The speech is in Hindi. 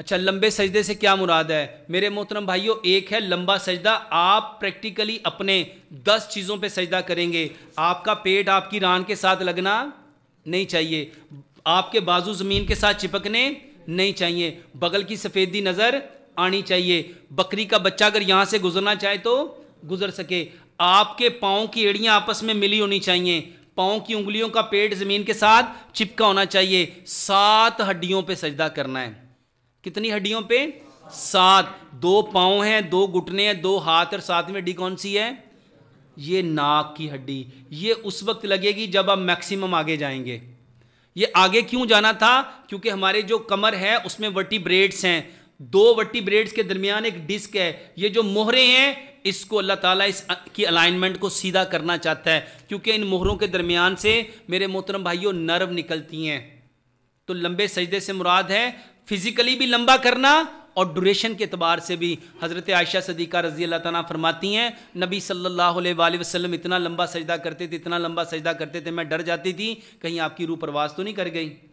अच्छा लंबे सजदे से क्या मुराद है मेरे मोहतरम भाइयों एक है लंबा सजदा आप प्रैक्टिकली अपने दस चीज़ों पे सजदा करेंगे आपका पेट आपकी रान के साथ लगना नहीं चाहिए आपके बाजू ज़मीन के साथ चिपकने नहीं चाहिए बगल की सफ़ेदी नज़र आनी चाहिए बकरी का बच्चा अगर यहाँ से गुजरना चाहे तो गुजर सके आपके पाँव की एड़ियाँ आपस में मिली होनी चाहिए पाँव की उंगलियों का पेट ज़मीन के साथ चिपका होना चाहिए सात हड्डियों पर सजदा करना है कितनी हड्डियों पे सात दो पाँव हैं दो घुटने हैं दो हाथ और साथ में हड्डी कौन सी है ये नाक की हड्डी ये उस वक्त लगेगी जब आप मैक्सिमम आगे जाएंगे ये आगे क्यों जाना था क्योंकि हमारे जो कमर है उसमें ब्रेड्स हैं दो वटी ब्रेड्स के दरमियान एक डिस्क है ये जो मोहरे हैं इसको अल्लाह ताला इस की अलाइनमेंट को सीधा करना चाहता है क्योंकि इन मोहरों के दरमियान से मेरे मोहतरम भाइयों नर्व निकलती हैं तो लंबे सजदे से मुराद है फिजिकली भी लंबा करना और ड्यूरेशन के अतबार से भी हज़रत आयशा सदीक़ा रजी अल्लाह ताना फरमाती हैं नबी सल्लल्लाहु अलैहि वसल्लम इतना लंबा सजदा करते थे इतना लंबा सजदा करते थे मैं डर जाती थी कहीं आपकी रूह परवास तो नहीं कर गई